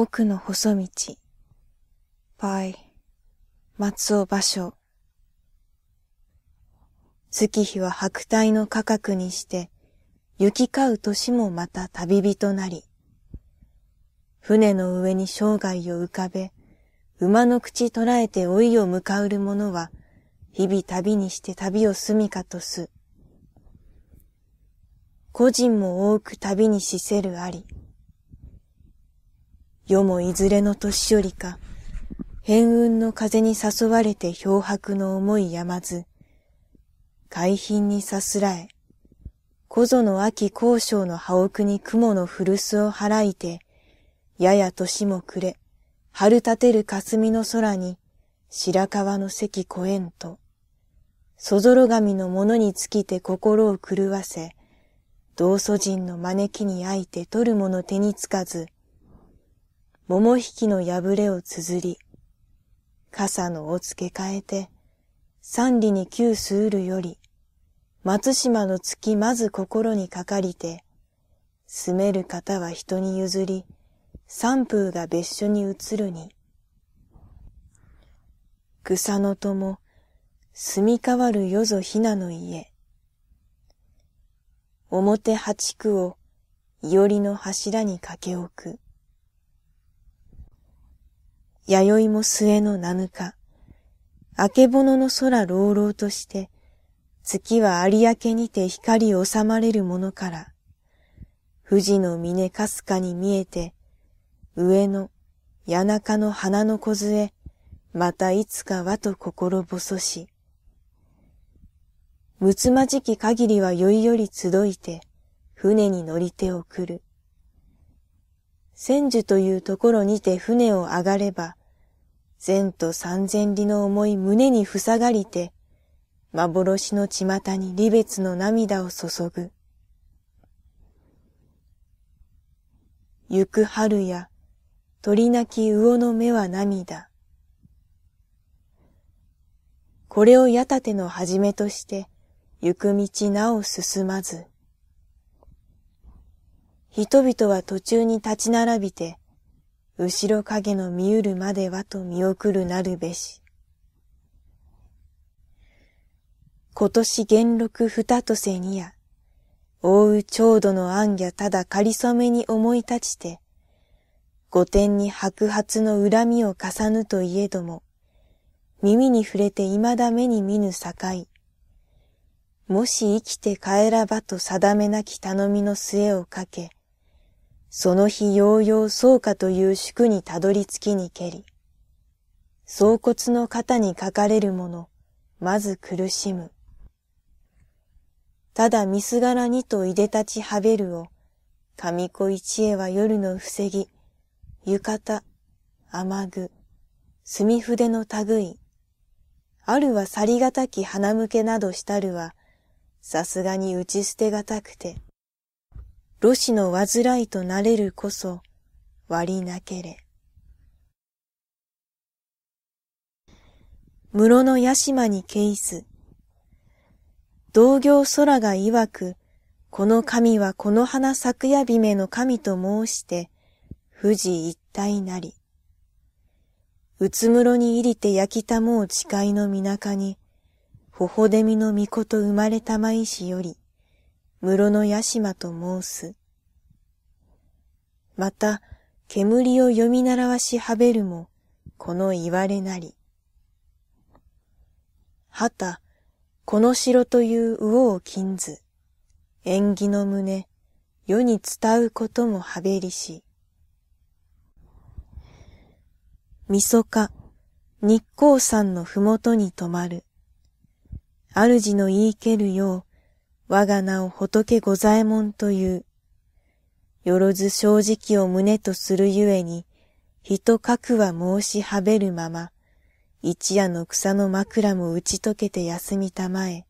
奥の細道。by 松尾芭蕉。月日は白帯の価格にして、行き交う年もまた旅人なり。船の上に生涯を浮かべ、馬の口捉えて老いを向かうる者は、日々旅にして旅を住みかとす。個人も多く旅にしせるあり。世もいずれの年寄りか、変雲の風に誘われて漂白の思いやまず、海浜にさすらえ、小僧の秋交渉の葉奥に雲の古巣を払いて、やや年も暮れ、春立てる霞の空に、白川の関越えんと、そぞろ神のものに尽きて心を狂わせ、道祖人の招きにあいて取るもの手につかず、桃引きの破れを綴り、傘のを付け替えて、三里に旧すうるより、松島の月まず心にかかりて、住める方は人に譲り、三風が別所に移るに。草の友、住み変わるよぞひなの家。表八区を、いおりの柱に駆け置く。弥生も末の七日、明けぼのの空朗々として、月は有明にて光収まれるものから、富士の峰かすかに見えて、上の谷中の花の小杖、またいつかはと心細し。むつまじき限りは酔いより集いて、船に乗り手を送る。千樹というところにて船を上がれば、千と三千里の思い胸に塞がりて、幻の巷に離別の涙を注ぐ。行く春や鳥鳴き魚の目は涙。これを矢立ての始めとして、行く道なお進まず。人々は途中に立ち並びて、後ろ影の見うるまではと見送るなるべし。今年元禄二とせにや、大う長度の暗夜ただ仮初めに思い立ちて、御殿に白髪の恨みを重ぬといえども、耳に触れて未だ目に見ぬ境。もし生きて帰らばと定めなき頼みの末をかけ、その日ようよう草加という宿にたどり着きにけり、草骨の肩に書かれるもの、まず苦しむ。ただみすがらにといでたちはべるを、神子一恵は夜の防せぎ、浴衣、雨具、墨筆の類、あるは去りがたき花向けなどしたるは、さすがに打ち捨てがたくて、露死の患いとなれるこそ、割りなけれ。室の屋島にケイス。同業空が曰く、この神はこの花咲くやびめの神と申して、富士一体なり。うつむろに入りて焼きたもう誓いのみなかに、ほほでみのみこと生まれたまいしより、室の屋島と申す。また、煙を読み習わしはべるも、この言われなり。はた、この城という魚を禁ず、縁起の胸、世に伝うこともはべりし。みそか、日光山のふもとに泊まる。主の言いけるよう、我が名を仏御左衛門という。よろず正直を胸とするゆえに、人格は申しはべるまま、一夜の草の枕も打ち解けて休みたまえ。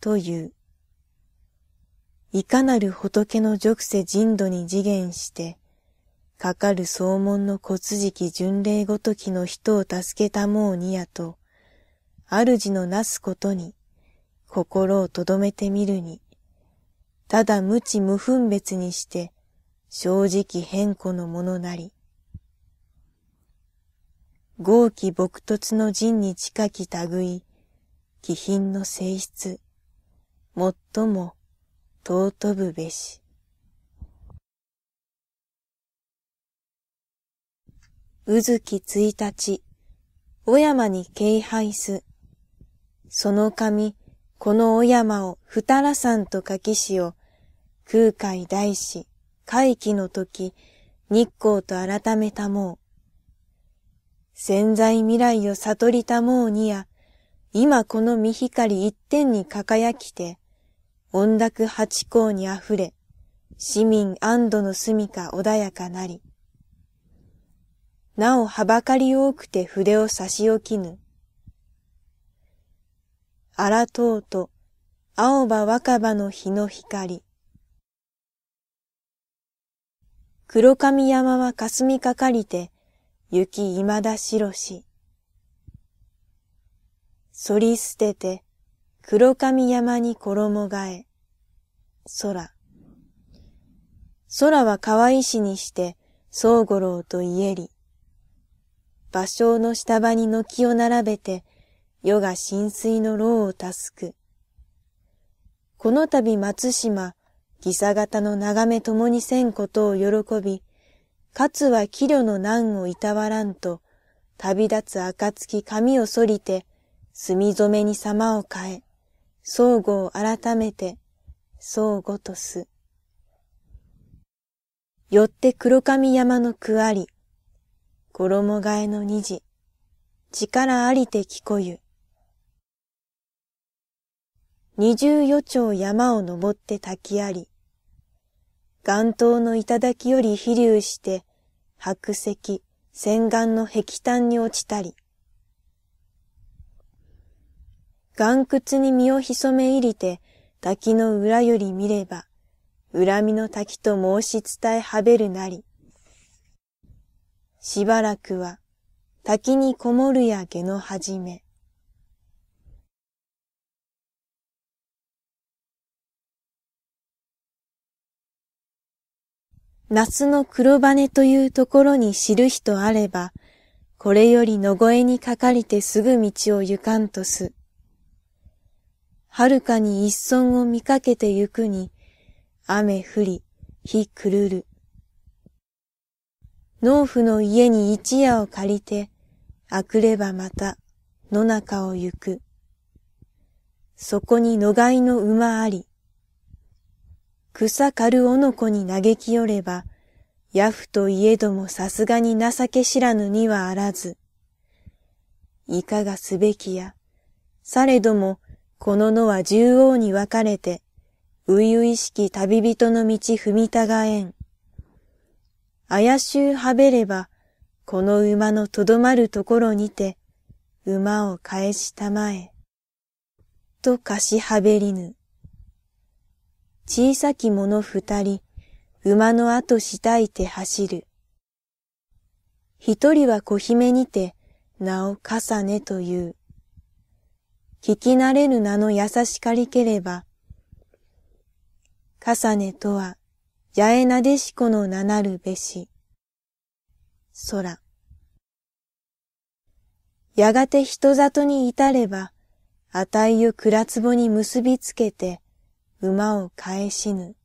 という。いかなる仏の俗世人度に次元して、かかる草門の骨敷巡礼ごときの人を助けたもうにやと、主のなすことに、心をとどめてみるに、ただ無知無分別にして、正直変故のものなり。豪気朴突の陣に近き類、気品の性質、最も尊ぶべし。うずき一日、小山に敬拝す。その神、この小山をふたら山と書きしを、空海大師、回帰の時、日光と改めたもう。潜在未来を悟りたもうにや、今この見光一点に輝きて、音楽八甲に溢れ、市民安堵の住みか穏やかなり。なおはばかり多くて筆を差し置きぬ。荒とうと、青葉若葉の日の光。黒髪山は霞かかりて、雪いまだ白し。反り捨てて、黒髪山に衣替え。空。空は河石にして、宗五郎と家り。芭蕉の下場に軒を並べて、世が浸水の牢を助く。この度松島、ギサ型の眺め共にせんことを喜び、かつは器慮の難をいたわらんと、旅立つ暁髪をそりて、墨染めに様を変え、相互を改めて、相互とす。よって黒髪山のくあり、衣替えの虹、力ありて聞こゆ。二十余丁山を登って滝あり、岩頭の頂より飛流して、白石、洗顔の壁炭に落ちたり、岩窟に身を潜め入りて、滝の裏より見れば、恨みの滝と申し伝えはべるなり。しばらくは、滝にこもるや下のはじめ、夏の黒羽というところに知る人あれば、これより野越えにかかりてすぐ道を行かんとす。はるかに一村を見かけて行くに、雨降り、日くるる。農夫の家に一夜を借りて、あくればまた、野中を行く。そこに野飼いの馬あり、草刈るおの子に嘆きよれば、ヤフといえどもさすがに情け知らぬにはあらず。いかがすべきや、されども、この野は縦横に分かれて、初々しき旅人の道踏みたがえん。怪しゅうはべれば、この馬のとどまるところにて、馬を返したまえ。と貸しはべりぬ。小さき者二人、馬の後したいて走る。一人は小姫にて、名を重ねという。聞き慣れぬ名の優しかりければ、重ねとは、八重なでしこの名なるべし。空。やがて人里に至れば、あたいをつ壺に結びつけて、馬を返しぬ。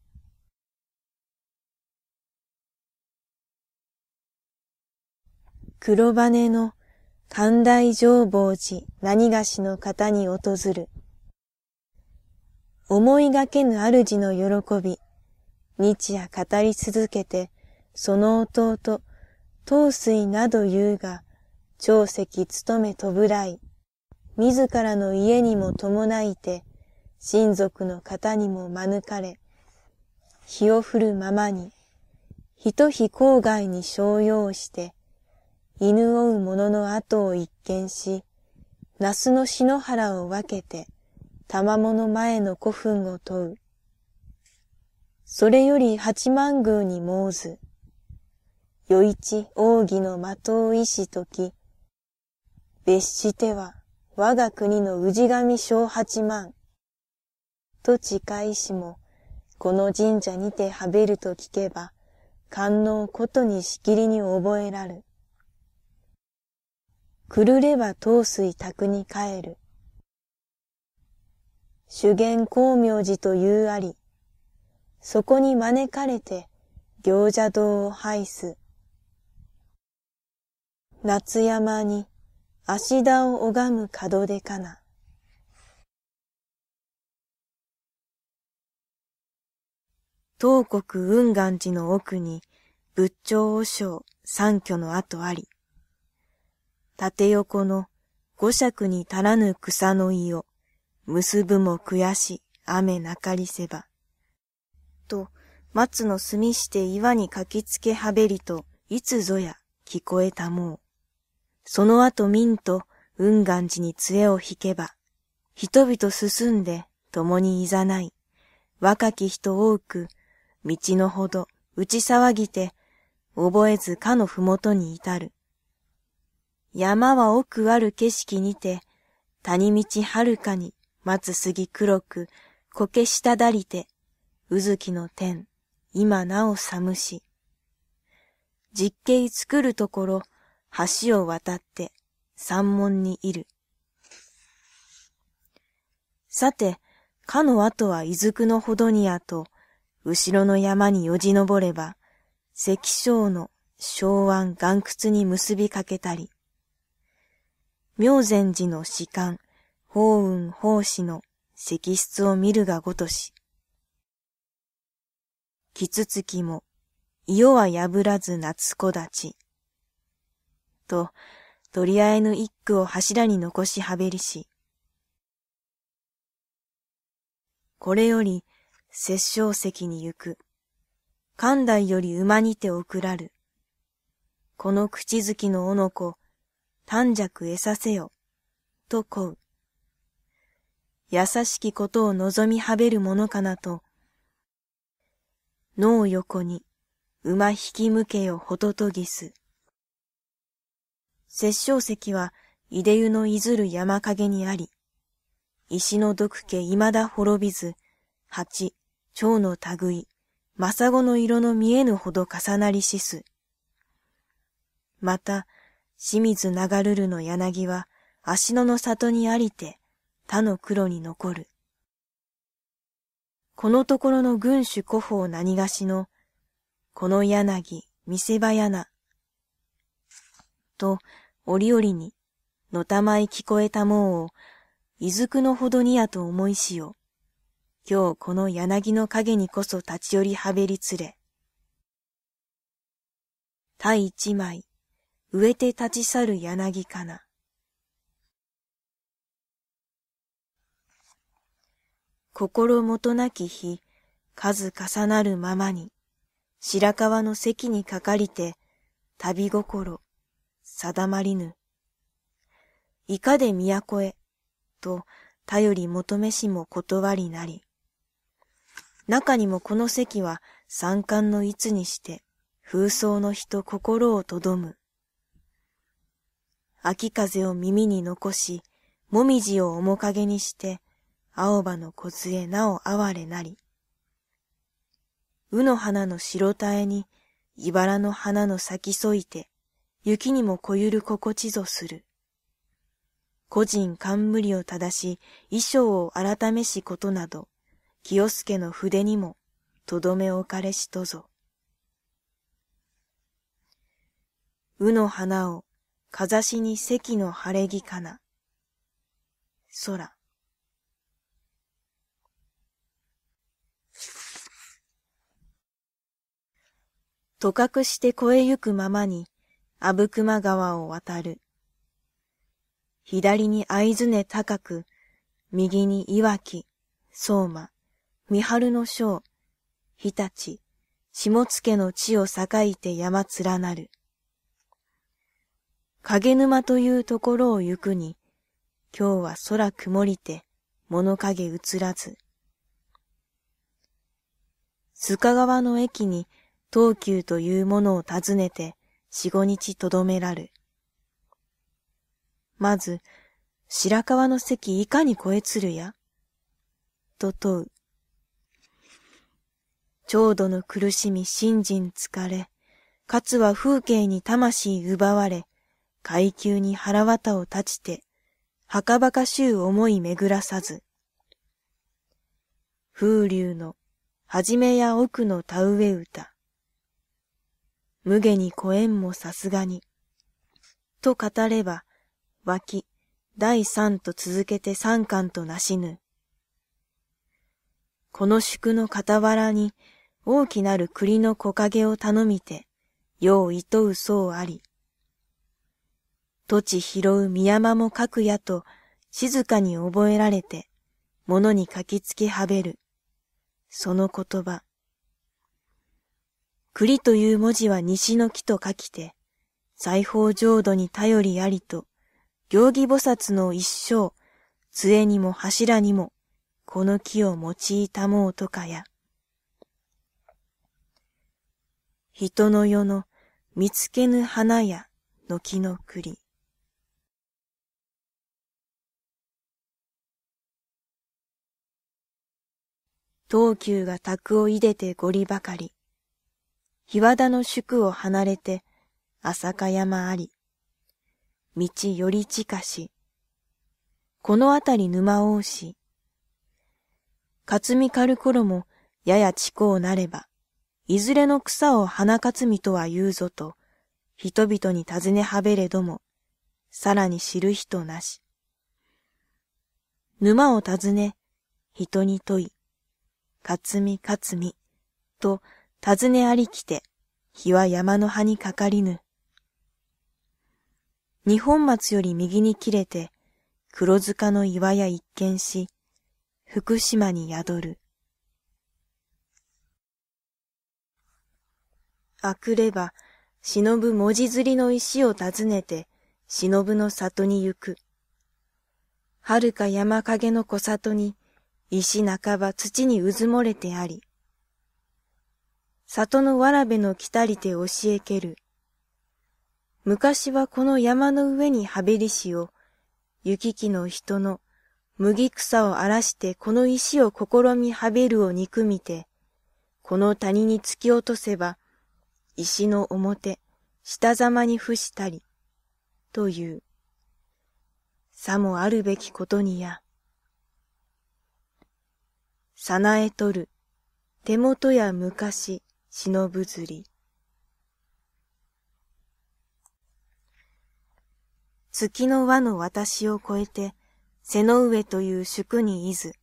黒羽の寛大浄法寺何がしの方に訪る。思いがけぬ主の喜び、日夜語り続けて、その弟、東水など言うが、長石務めとぶらい、自らの家にも伴いて、親族の方にも免れ、日を振るままに、と日郊外に商用して、犬追う者の後を一見し、那須の篠原を分けて、玉物前の古墳を問う。それより八幡宮に申ず、余一奥義の的を意志とき、別しては我が国の氏神小八万、と近いしも、この神社にてはべると聞けば、観音ことにしきりに覚えらる。くるれば当水宅に帰る。修験光明寺というあり、そこに招かれて行者堂を拝す。夏山に足田を拝む門出かな。東国雲岩寺の奥に仏頂和尚三居の跡あり、縦横の五尺に足らぬ草の胃を結ぶも悔し雨なかりせば。と、松の墨して岩に書きつけはべりと、いつぞや聞こえたもう。その後民と雲岩寺に杖を引けば、人々進んで共にいざない、若き人多く道のほど、打ち騒ぎて、覚えずかのふもとに至る。山は奥ある景色にて、谷道はるかに、松杉黒く、苔下だりて、うずきの天、今なお寒し。実景作るところ、橋を渡って、山門にいる。さて、かの後は伊豆のほどにあと、後ろの山によじ登れば、石章の昭安岩窟に結びかけたり、明禅寺の士官、法雲法師の石室を見るがごとし、キツツキも、いよは破らず夏子立ち。と、取り合えぬ一句を柱に残しはべりし。これより、殺生石に行く。寛大より馬にて送らる。この口づきのおの子、短尺得させよ、とこう。優しきことを望みはべるものかなと、脳横に馬引き向けよほととぎす。殺生石は、いでゆのいずる山陰にあり、石の毒気未だ滅びず、蜂、蝶の類、さ子の色の見えぬほど重なりしす。また、清水流るるの柳は、足野の里にありて、他の黒に残る。このところの群主古法何がしの、この柳、見せ場柳、と、折々に、のたまい聞こえたもうを、いずくのほどにやと思いしよ。う。今日この柳の影にこそ立ち寄りはべりつれ。他一枚、植えて立ち去る柳かな。心もとなき日、数重なるままに、白川の席にかかりて、旅心、定まりぬ。いかで都へ、と、頼り求めしも断りなり。中にもこの席は三冠のいつにして、風葬の人心をとどむ。秋風を耳に残し、もみじを面影にして、青葉の小なお哀れなり。うの花の白耐えに、茨の花の咲き添いて、雪にもこゆる心地ぞする。個人冠を正し、衣装を改めしことなど、清助の筆にも、とどめをれしとぞ。うの花を、かざしに席の晴れ着かな。空。とかくして越えゆくままに、阿武隈川を渡る。左に藍ずね高く、右にいわき、相馬。三春の章、日立、下家の地を栄いて山連なる。影沼というところを行くに、今日は空曇りて、物影映らず。須賀川の駅に、東急というものを訪ねて、四五日とどめらる。まず、白川の席いかに越えつるやと問う。長度の苦しみ信心疲れ、かつは風景に魂奪われ、階級に腹渡を立ちて、はかばかしゅう思い巡らさず。風流の、はじめや奥の田植え歌。無下に小縁もさすがに。と語れば、脇、第三と続けて三巻となしぬ。この宿の傍らに、大きなる栗の木陰を頼みて、よう糸うそうあり。土地拾う宮間も書くやと、静かに覚えられて、物に書きつけはべる。その言葉。栗という文字は西の木と書きて、裁縫浄土に頼りありと、行儀菩薩の一生、杖にも柱にも、この木を用いたもうとかや。人の世の見つけぬ花や軒の栗。東急が宅をいでてごりばかり。日和田の宿を離れて、浅香山あり。道より近し。このあたり沼大し。かつみかる頃もやや地高なれば、いずれの草を花かつみとは言うぞと、人々に尋ねはべれども、さらに知る人なし。沼を尋ね、人に問い、かつみかつみ、と尋ねありきて、日は山の葉にかかりぬ。日本松より右に切れて、黒塚の岩屋一見し、福島に宿る。あくれば、忍ぶ文字釣りの石を訪ねて、忍ぶの里に行く。はるか山陰の小里に、石半ば土にうずもれてあり。里のわらべの来たりて教えける。昔はこの山の上にはべりしを、雪きの人の麦草を荒らしてこの石を試みはべるを憎みて、この谷に突き落とせば、石の表、下様に伏したり、という。さもあるべきことにや。さなえとる、手元や昔、忍ぶずり。月の輪の私を越えて、瀬の上という宿にいず。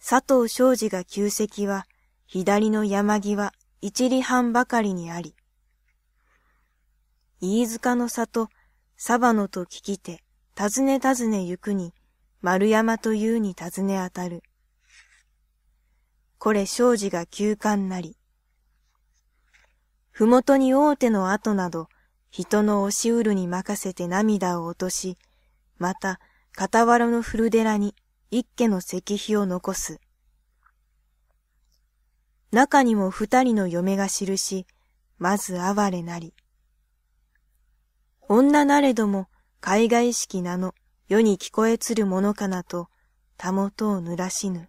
佐藤昌司が旧跡は、左の山際、一里半ばかりにあり、飯塚の里、サバノと聞きて、尋ね尋ね行くに、丸山というに尋ね当たる。これ庄司が休館なり。ふもとに大手の跡など、人の押しうるに任せて涙を落とし、また、傍らの古寺に一家の石碑を残す。中にも二人の嫁がるし、まず哀れなり。女なれども海外式名の世に聞こえつるものかなと、たもとを濡らしぬ。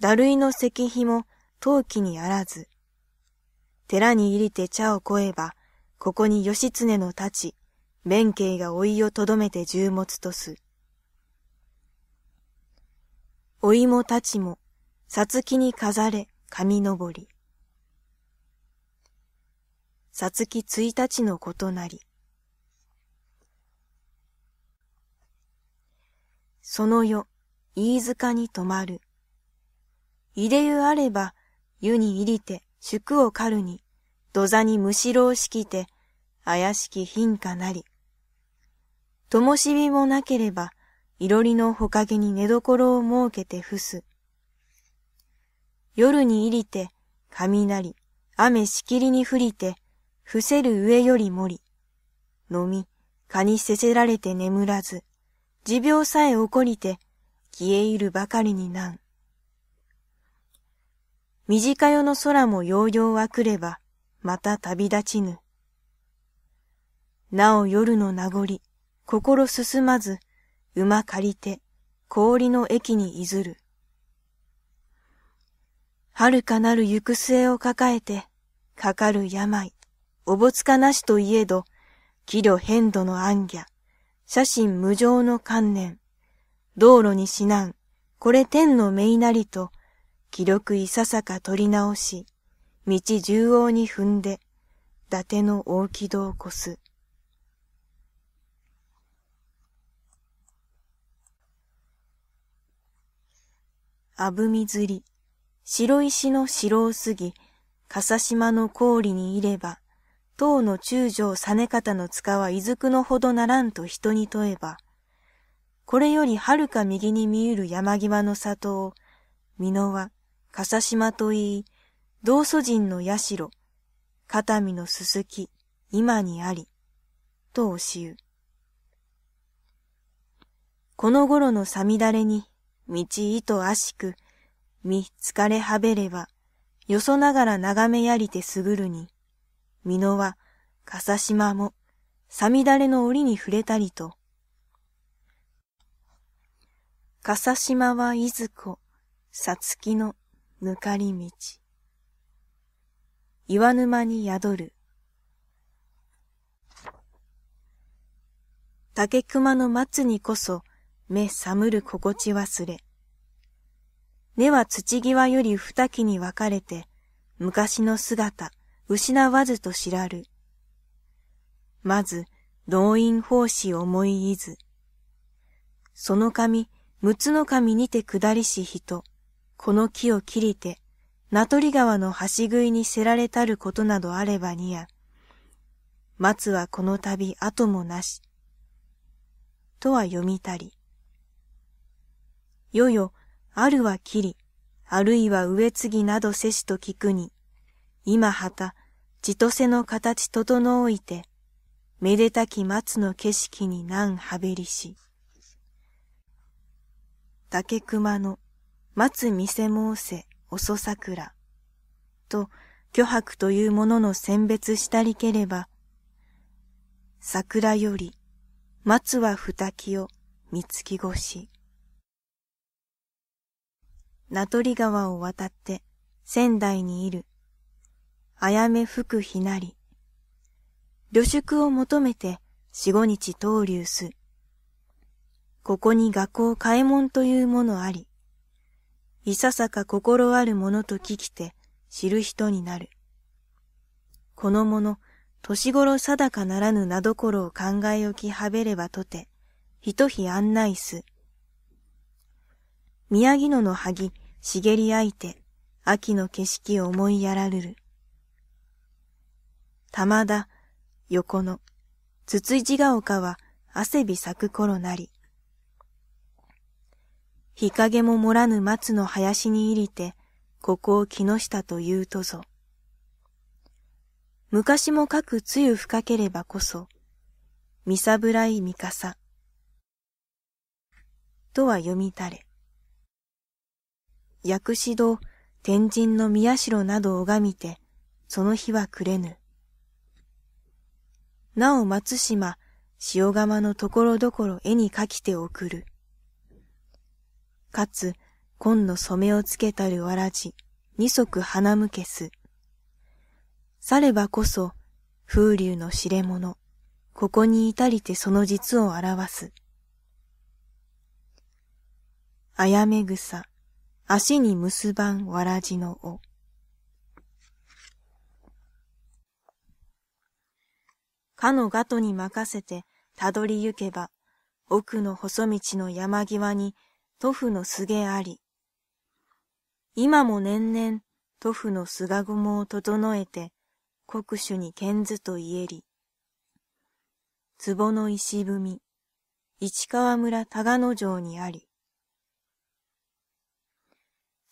だるいの石碑も陶器にあらず、寺に入りて茶をこえば、ここに義経の立ち、弁慶が老いをとどめて重物とす。老いも立ちも、さつきに飾れ、神のぼり。さつき一日のことなり。その夜、飯塚に泊まる。いでゆあれば、湯に入りて、宿を狩るに、土座にむしろをしきて、怪しき貧かなり。ともしもなければ、いろりのほかげに寝所を設けて伏す。夜に入りて、雷、雨しきりに降りて、伏せる上より森。飲み、蚊にせせられて眠らず、持病さえ起こりて、消え入るばかりになん。短夜の空もようようは来れば、また旅立ちぬ。なお夜の名残、心進まず、馬借りて、氷の駅にいずる。遥かなる行く末を抱えて、かかる病、おぼつかなしといえど、気慮変度の暗夜、写真無常の観念、道路に死難、これ天の命なりと、気力いささか取り直し、道縦横に踏んで、伊達の大木戸を越す。あぶみずり。白石の城を過ぎ、笠島の氷にいれば、唐の中将実方の塚はいずくのほどならんと人に問えば、これよりはるか右に見ゆる山際の里を、美濃は、笠島といい、道祖人の社、片見のすすき、今にあり、と教う。この頃のさみだれに、道意とあしく、見疲れはべれば、よそながら眺めやりてすぐるに、美濃は、かさしまも、さみだれのりに触れたりと。かさしまはいずこ、さつきのぬかり道。岩沼に宿る。竹熊の松にこそ目覚むる心地忘れ。根は土際より二木に分かれて、昔の姿、失わずと知らる。まず、動員奉仕思いいず。その紙、六つの紙にて下りし人、この木を切りて、名取川の橋食いにせられたることなどあればにや、松はこの度後もなし。とは読みたり。よよ、あるはきり、あるいは植え継ぎなどせしと聞くに、今はた、とせの形整おいて、めでたき松の景色に何はべりし。竹熊の松見せ申せ遅桜と巨白というものの選別したりければ、桜より松は二木を三つき越し。名取川を渡って仙台にいる。あやめ吹くひなり。旅宿を求めて四五日投留す。ここに学校開門というものあり。いささか心あるものと聞きて知る人になる。このもの、年頃定かならぬ名所を考え置きはべればとて、ひと日案内す。宮城野の萩、茂りあいて秋の景色を思いやられる。玉田、横野、筒地が丘は汗び咲く頃なり。日陰ももらぬ松の林に入りて、ここを木下と言うとぞ。昔もかく露深ければこそ、見さぶらい見かさ。とは読みたれ。薬師堂、天神の宮代など拝みて、その日は暮れぬ。なお松島、塩釜のところどころ絵に描きて送る。かつ、紺の染めをつけたるわらじ、二足花むけす。さればこそ、風流の知れ者、ここに至りてその実を表す。あやめぐさ。足に結ばんわらじの尾。かのガトに任せてたどり行けば、奥の細道の山際に塗布のすげあり。今も年々塗布のすが雲を整えて、国主に剣図と言えり。壺の石踏み、市川村多賀野城にあり。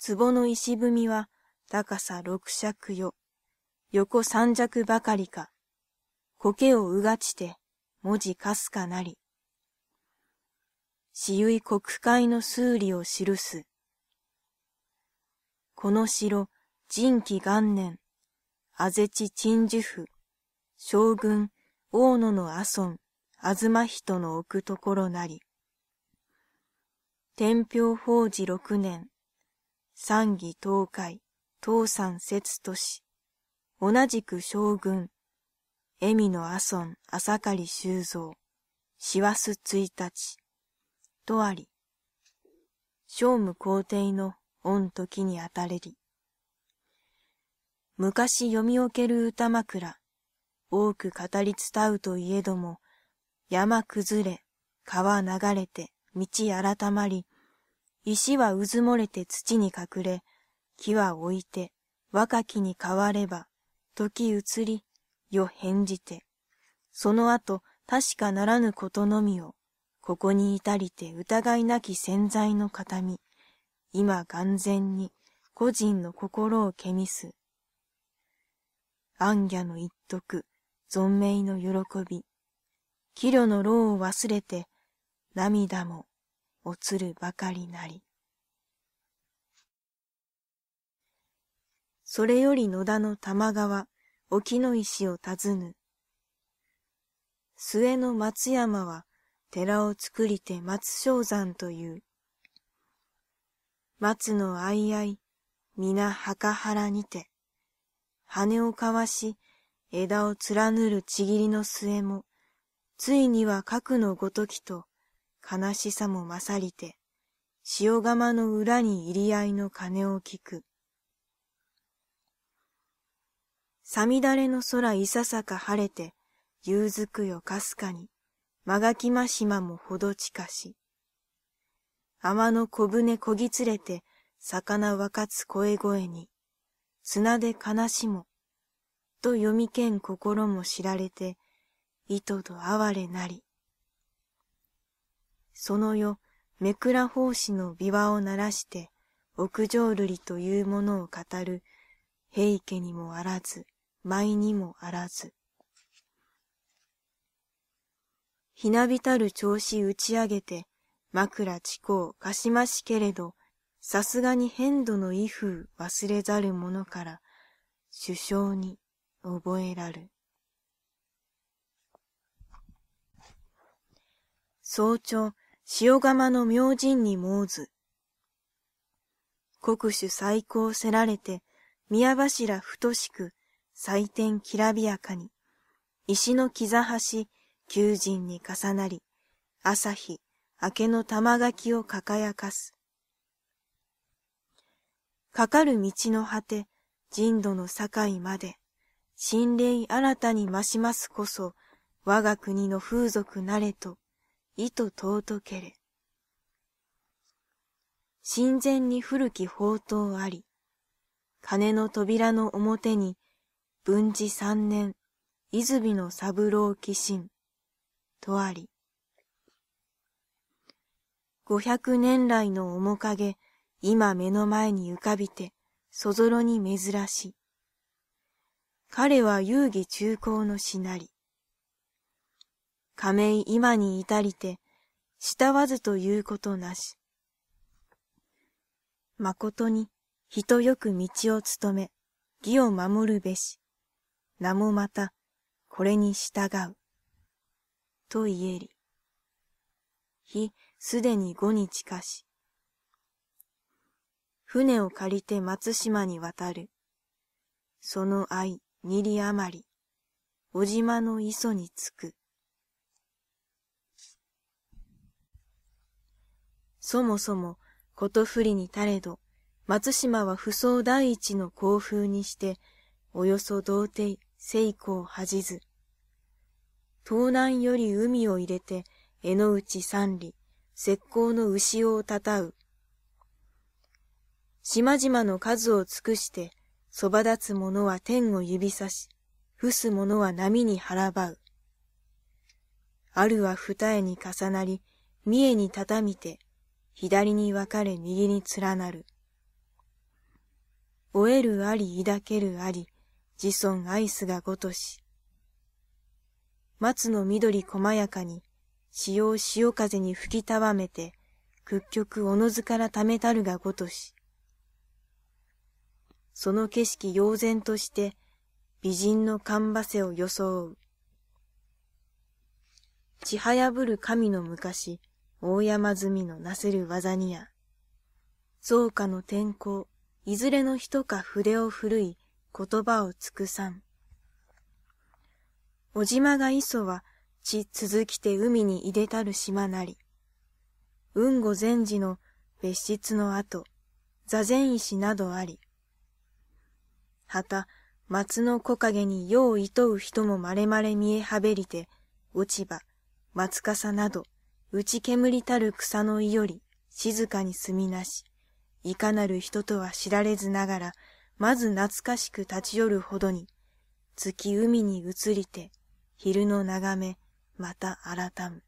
壺の石踏みは高さ六尺よ、横三尺ばかりか、苔をうがちて文字かすかなり。私有国会の数理を記す。この城、人気元年、あぜち鎮守府、将軍、大野の阿孫、東人の置くところなり。天平法治六年、三義東海、東山節都市、同じく将軍、恵美の阿孫朝刈修造、師走一日、とあり、聖武皇帝の御時にあたれり。昔読みおける歌枕、多く語り伝うといえども、山崩れ、川流れて、道改まり、石はうずもれて土に隠れ、木は置いて、若きに変われば、時移り、よ返じて、その後確かならぬことのみを、ここに至りて疑いなき潜在の形見、今眼前に個人の心をけみす。暗夜の一徳、存命の喜び、器慮の労を忘れて、涙もおつるばかりなり。それより野田の玉川、沖の石を尋ぬ。末の松山は寺を作りて松正山という。松のあいあい、皆墓原にて、羽をかわし、枝を貫るちぎりの末も、ついには核のごときと、悲しさも勝りて、潮釜の裏に入り合いの鐘を聞く。さみだれの空いささか晴れて、夕づくよかすかに、間がきま島もほど近し。天の小舟こぎつれて、魚わかつ声声に、砂で悲しも、と読みけん心も知られて、糸と哀れなり。その夜、めくら法師の琵琶を鳴らして、屋上瑠璃というものを語る、平家にもあらず、舞にもあらず。ひなびたる調子打ち上げて、枕地高かしましけれど、さすがに変度の威風忘れざる者から、首相に覚えらる。早朝、塩釜の明神に申ず。国主最高せられて、宮柱太しく、祭典きらびやかに、石の膝端、求人に重なり、朝日、明けの玉垣を輝かす。かかる道の果て、人土の境まで、心霊新たに増しますこそ、我が国の風俗なれと、意と尊けれ。神前に古き宝刀あり、鐘の扉の表に、文治三年、泉の三郎寄神、とあり。五百年来の面影、今目の前に浮かびて、そぞろに珍しい。彼は遊戯中高のしなり。亀井今に至りて、慕わずということなし。誠に、人よく道を務め、義を守るべし、名もまた、これに従う。と言えり。日、すでに五に近し。船を借りて松島に渡る。その愛、二里余り、小島の磯に着く。そもそも、ことふりにたれど、松島は不相第一の興風にして、およそ童貞、成功恥じず。東南より海を入れて、江の内三里、石膏の牛をたたう。島々の数を尽くして、そば立つ者は天を指さし、伏す者は波に腹ばう。あるは二重に重なり、三重に畳みて、左に分かれ右に連なる。追えるあり抱けるあり、自尊愛すがごとし。松の緑細やかに、潮潮風に吹きたわめて、屈曲おのずからためたるがごとし。その景色妖然として、美人の干ばせを装う。ちはやぶる神の昔、大山積みのなせる技にや、造花の天候、いずれの人か筆を振るい、言葉を尽くさん。おじまが磯は、血続きて海にいでたる島なり。雲後禅寺の別室の後、座禅石などあり。はた、松の木陰に世をいとう人もまれまれ見えはべりて、落ち葉、松笠など、打ち煙たる草のいより、静かに住みなし、いかなる人とは知られずながら、まず懐かしく立ち寄るほどに、月海に移りて、昼の眺め、また改む。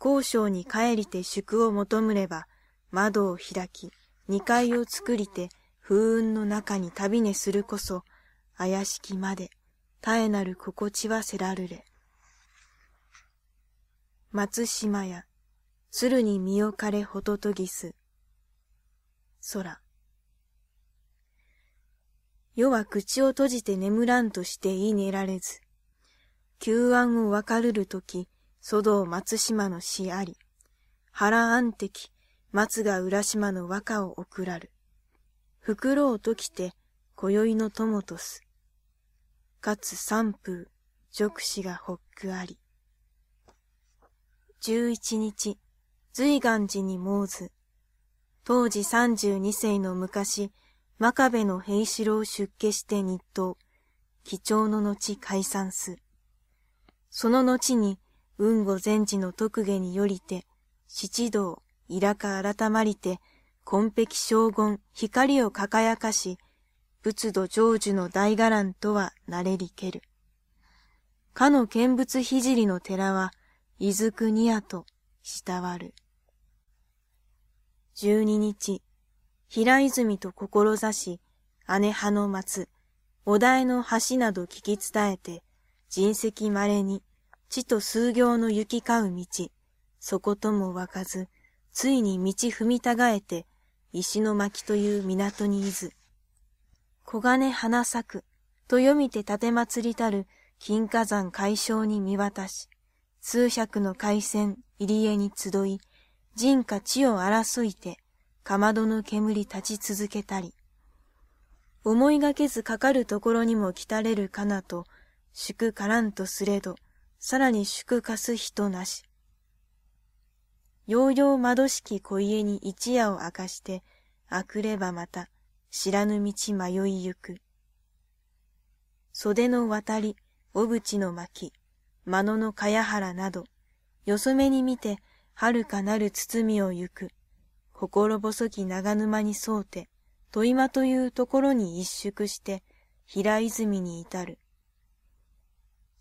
交渉に帰りて宿を求むれば、窓を開き、二階を作りて、風雲の中に旅ねするこそ、怪しきまで、絶えなる心地はせらるれ。松島や、鶴に身を枯れほととぎす。空。夜は口を閉じて眠らんとしてい寝られず、旧案を別れるとき、祖道松島の死あり、原安敵、松が浦島の和歌を送らる。袋をときて、今宵の友とす。かつ三風、直死がほっくあり。11日、随岩寺に申ず。当時32世の昔、真壁の平四郎出家して日東、貴重の後解散す。その後に、雲後禅師の特下によりて、七道、イラカ改まりて、根壁将軍、光を輝かし、仏土成就の大伽藍とはなれりける。かの見物聖の寺は、伊豆国屋と、慕わる。十二日、平泉と志姉派の松、お題の橋など聞き伝えて、人石稀に、地と数行の行き交う道、そことも湧かず、ついに道踏みたがえて、石巻という港にいず。黄金花咲く、と読みて立て祭りたる金火山解消に見渡し、数百の海鮮、入り江に集い、人か地を争いて、かまどの煙立ち続けたり、思いがけずかかるところにも来たれるかなと、祝からんとすれど、さらに祝かす人なし。ようよう窓式小家に一夜を明かして、あくればまた、知らぬ道迷いゆく。袖の渡り、小口の巻、間野の茅原など、よそめに見て、遥かなる包みを行く、心細き長沼に沿うて、戸今というところに一縮して、平泉に至る。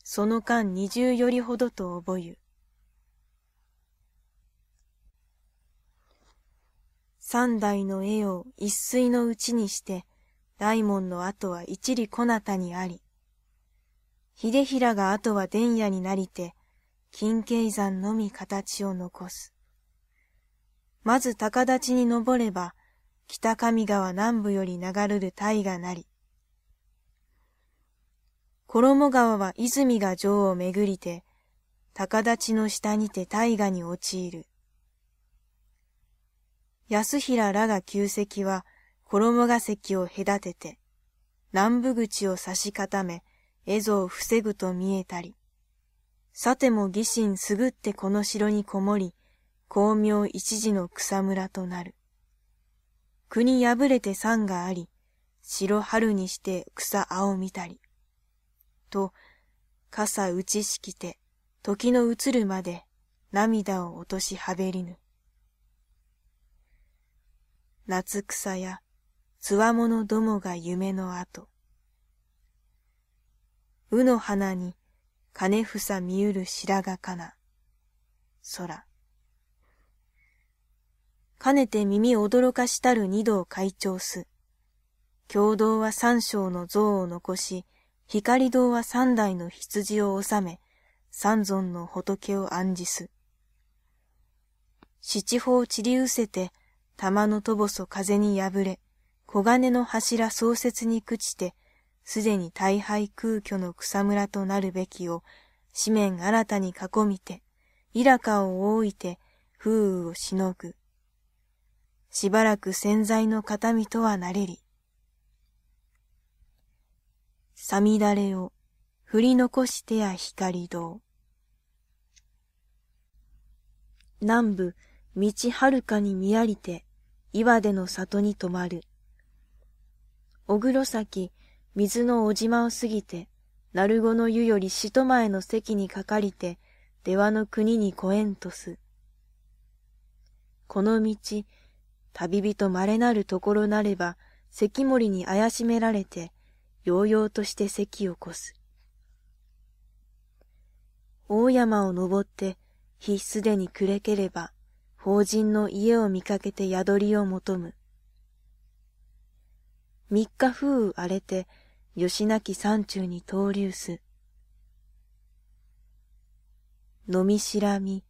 その間二十よりほどと覚ゆ。三代の絵を一水のうちにして、大門の後は一里こなたにあり、秀平があとは伝夜になりて、金慶山のみ形を残す。まず高立に登れば、北上川南部より流るる大河なり。衣川は泉が城をめぐりて、高立の下にて大河に陥る。安平らが旧跡は衣が関を隔てて、南部口を差し固め、蝦夷を防ぐと見えたり、さても義心すぐってこの城にこもり、巧妙一時の草むらとなる。国破れて山があり、白春にして草青見たり。と、傘打ちしきて、時の移るまで涙を落としはべりぬ。夏草や、つわものどもが夢の後。うの花に、金房見うる白髪かな。空。かねて耳驚かしたる二度を会長す。共同は三章の像を残し、光堂は三代の羊を治め、三尊の仏を暗示す。七宝散り失せて、玉のとぼそ風に破れ、黄金の柱創設に朽ちて、すでに大敗空虚の草むらとなるべきを、紙面新たに囲みて、イラカを覆いて、風雨をしのぐ。しばらく潜在の形見とはなれり。さみだれを振り残してや光堂。南部、道はるかに見やりて、岩での里に泊まる。小黒崎、水のおじまを過ぎて、鳴子の湯よりしと前の席にかかりて、出羽の国にこえんとす。この道、旅人れなるところなれば、関森に怪しめられて、ようようとして席をこす。大山を登って、日すでに暮れければ、法人の家を見かけて宿りを求む。三日風雨荒れて、吉なき山中に投流す。飲みしらみ、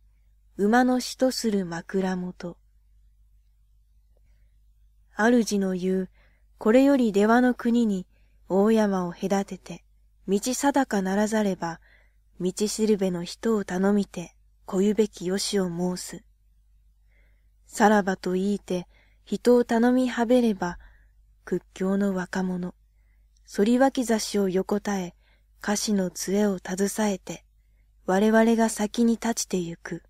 馬の死とする枕元。主の言う、これより出羽の国に大山を隔てて、道定かならざれば、道しるべの人を頼みて、小ゆべきよしを申す。さらばと言いて、人を頼みはべれば、屈強の若者、反り脇差しを横たえ、歌詞の杖を携えて、我々が先に立ちてゆく。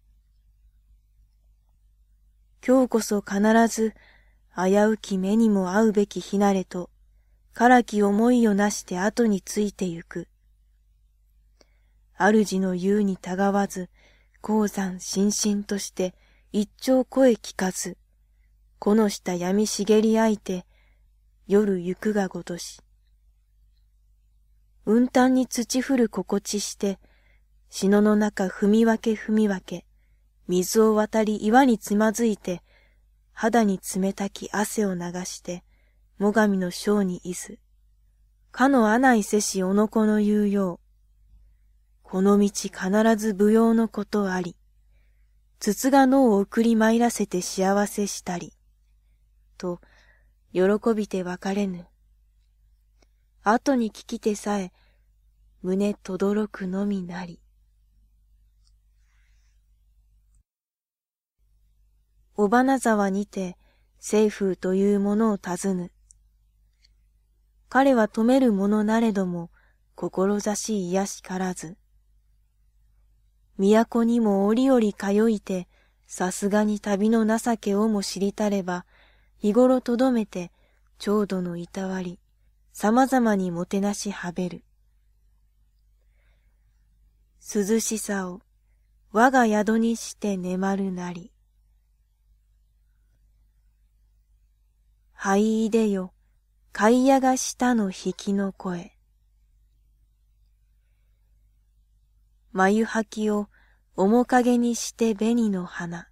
今日こそ必ず、危うき目にも合うべきなれと、からき思いをなして後についてゆく。主の言うにたがわず、鉱山心身として一丁声聞かず、この下闇茂り相手、夜行くがごとし。雲端に土降る心地して、篠の中踏み分け踏み分け、水を渡り岩につまずいて、肌に冷たき汗を流して、最上の章にいず。かの穴いせしおのこの言うよう。この道必ず舞踊のことあり。筒が脳を送り参らせて幸せしたり。と、喜びて別れぬ。後に聞きてさえ、胸とどろくのみなり。尾花沢にて、政風というものを尋ぬ。彼は止めるものなれども、志癒しからず。都にも折々通いて、さすがに旅の情けをも知りたれば、日頃とどめて、う土のいたわり、様々にもてなしはべる。涼しさを我が宿にして眠るなり。はいいでよ、貝屋がしたの引きの声。眉吐きを面影にして紅の花。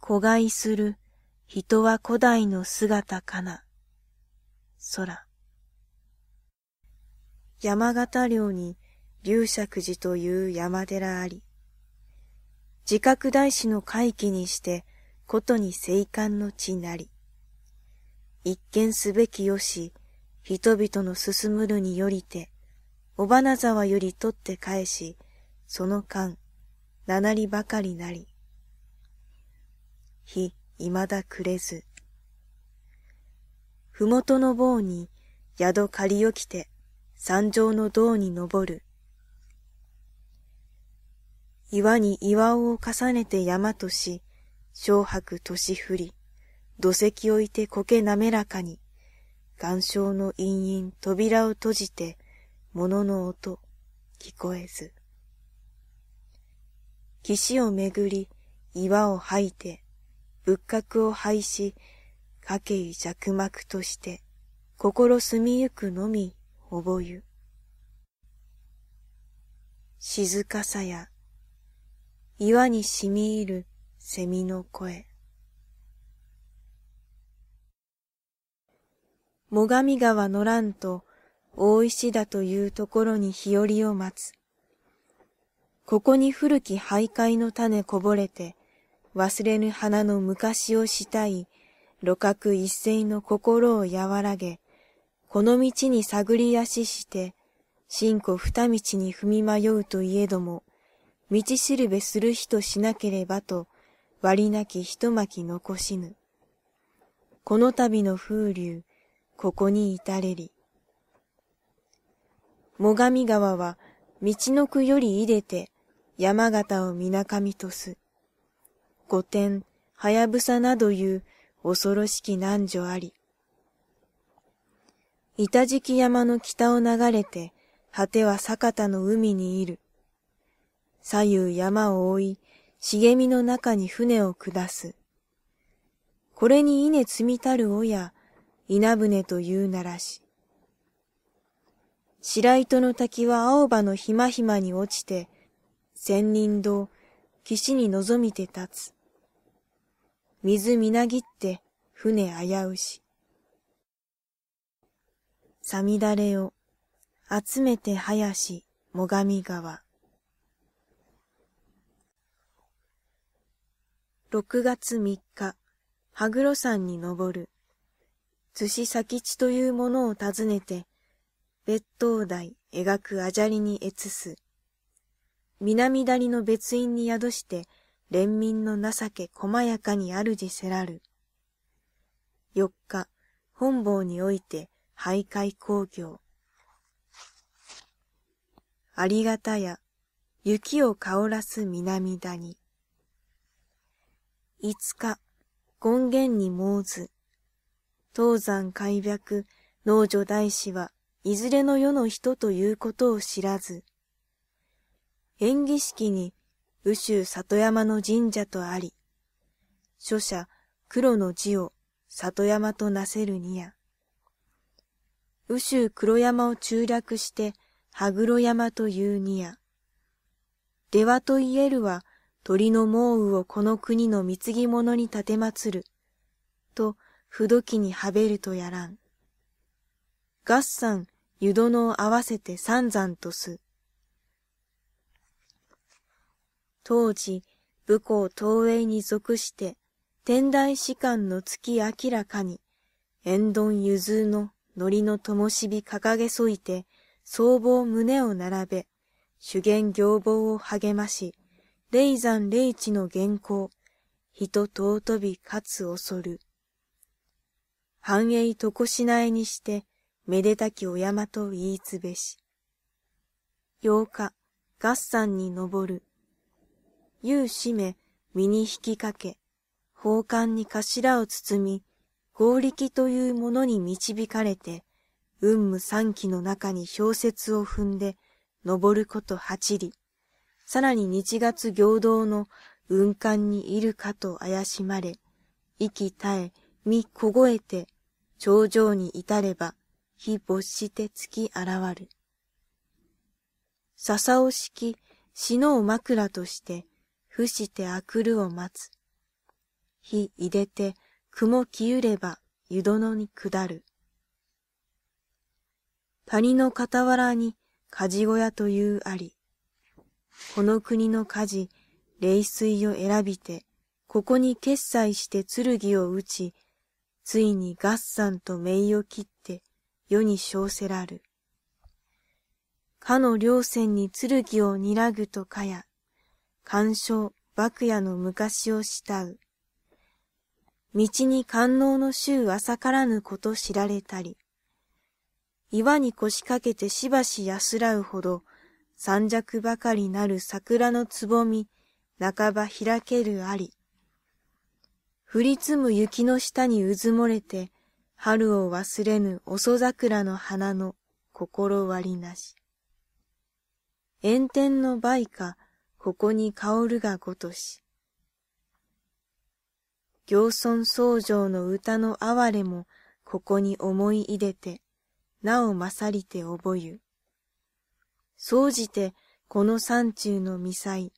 子飼いする人は古代の姿かな。空。山形領に龍尺寺という山寺あり、自覚大師の回帰にしてことに生還の地なり、一見すべきよし、人々の進むるによりて、尾花沢より取って返し、その間、七里ばかりなり、日未だ暮れず。ふもとの棒に宿借り起きて山上の道に登る。岩に岩を重ねて山とし、小白年降り、土石をいて苔滑らかに、岩礁の陰陰扉を閉じて、物の音、聞こえず。岸をめぐり、岩を吐いて、仏閣を廃し、家計弱膜として、心澄みゆくのみ、おぼゆ。静かさや、岩に染み入る蝉の声。最上川の乱と大石田というところに日和を待つ。ここに古き徘徊の種こぼれて、忘れぬ花の昔をしたい、露覚一斉の心を和らげ、この道に探り足して、進歩二道に踏み迷うといえども、道しるべする人しなければと、割りなき一巻残しぬ。この度の風流、ここに至れり。最上川は、道のくより入れて、山形を水上とす。御殿、はやぶさなどいう恐ろしき男女あり。板敷山の北を流れて、果ては酒田の海にいる。左右山を覆い、茂みの中に船を下す。これに稲積みたる親、稲船というならし。白糸の滝は青葉のひまひまに落ちて、千人堂、岸に望みて立つ。水みなぎって船危うし。さみだれを集めてし、もがみ川。六月三日、羽黒山に登る、津市先地というものを訪ねて、別当台描くあじゃりに越す。南谷の別院に宿して、連民の情け細やかに主せらる。四日、本坊において徘徊工業。ありがたや、雪を香らす南谷。五日、権限に申ず。東山開闢、農女大師はいずれの世の人ということを知らず。演技式に宇州里山の神社とあり、書者黒の字を里山となせるにや。宇州黒山を中略して羽黒山というにや。出羽と言えるは鳥の猛羽をこの国の貢ぎ物に立てまつる。と、不土器にはべるとやらん。合算、湯殿を合わせて三山とす。当時、武功東映に属して、天台士官の月明らかに、遠遁ゆずの糊の灯火掲げそいて、僧帽胸を並べ、修験行房を励まし、霊山霊地の原稿、人尊びかつ恐る。繁栄とこしなえにして、めでたきお山と言いつべし。八日、合山に登る。湯を締め、身に引きかけ、宝冠に頭を包み、合力というものに導かれて、雲無三期の中に氷雪を踏んで、登ること八里、さらに日月行動の雲間にいるかと怪しまれ、息絶え、身凍えて、頂上に至れば、火没して月現る。笹を敷き、死のう枕として、伏してあくるを待つ。火入れて雲きゆれば湯殿に下る。谷の傍らに鍛冶小屋というあり。この国の火事、冷水を選びて、ここに決済して剣を打ち、ついに合算と名を切って世に称せらる。かの両線に剣をにらぐとかや、干渉、幕夜の昔を慕う。道に官能の衆朝からぬこと知られたり、岩に腰掛けてしばし安らうほど、三尺ばかりなる桜のつぼみ、半ば開けるあり。降り積む雪の下にうずもれて、春を忘れぬ遅桜の花の心割りなし。炎天の梅花、ここに薫るがごとし。行村僧正の歌の哀れもここに思い入れて、なお勝りて覚ゆ。総じてこの山中の未細、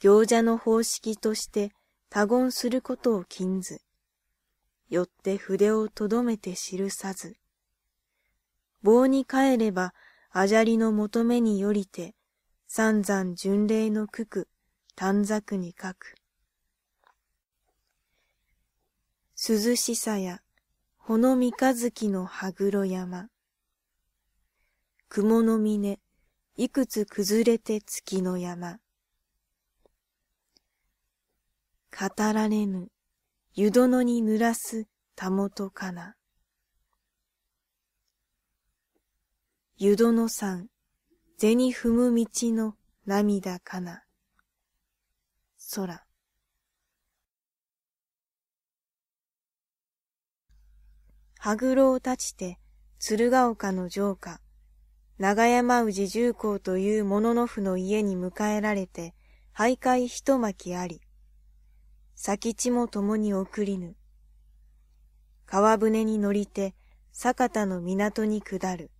行者の方式として他言することを禁ず。よって筆をとどめて記さず。棒に帰れば、あじゃりの求めによりて、三山巡礼の九九、短冊に書く。涼しさや、ほの三日月の羽黒山。雲の峰、いくつ崩れて月の山。語られぬ、湯殿に濡らすたもとかな。湯殿山。銭踏む道の涙かな。空。羽黒を立ちて、鶴岡の城下、長山氏重工という者の府の家に迎えられて、徘徊一巻あり、先地も共に送りぬ。川船に乗りて、酒田の港に下る。